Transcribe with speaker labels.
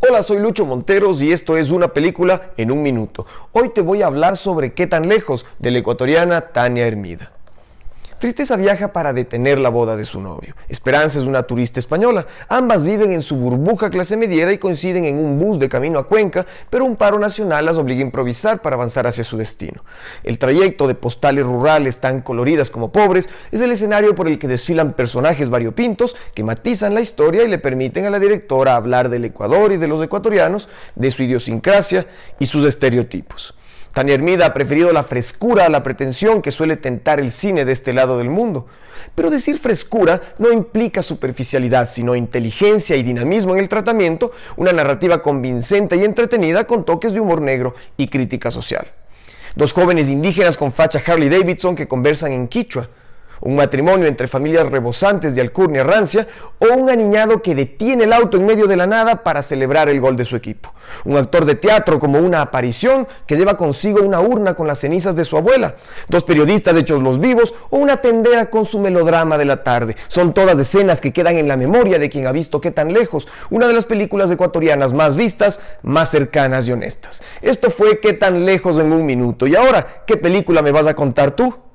Speaker 1: Hola, soy Lucho Monteros y esto es una película en un minuto. Hoy te voy a hablar sobre qué tan lejos de la ecuatoriana Tania Hermida. Tristeza viaja para detener la boda de su novio. Esperanza es una turista española. Ambas viven en su burbuja clase mediera y coinciden en un bus de camino a Cuenca, pero un paro nacional las obliga a improvisar para avanzar hacia su destino. El trayecto de postales rurales tan coloridas como pobres es el escenario por el que desfilan personajes variopintos que matizan la historia y le permiten a la directora hablar del Ecuador y de los ecuatorianos, de su idiosincrasia y sus estereotipos. Tania Hermida ha preferido la frescura a la pretensión que suele tentar el cine de este lado del mundo. Pero decir frescura no implica superficialidad, sino inteligencia y dinamismo en el tratamiento, una narrativa convincente y entretenida con toques de humor negro y crítica social. Dos jóvenes indígenas con facha Harley Davidson que conversan en quichua un matrimonio entre familias rebosantes de alcurnia rancia o un aniñado que detiene el auto en medio de la nada para celebrar el gol de su equipo. Un actor de teatro como una aparición que lleva consigo una urna con las cenizas de su abuela, dos periodistas hechos los vivos o una tendera con su melodrama de la tarde. Son todas escenas que quedan en la memoria de quien ha visto qué tan lejos, una de las películas ecuatorianas más vistas, más cercanas y honestas. Esto fue qué tan lejos en un minuto. Y ahora, ¿qué película me vas a contar tú?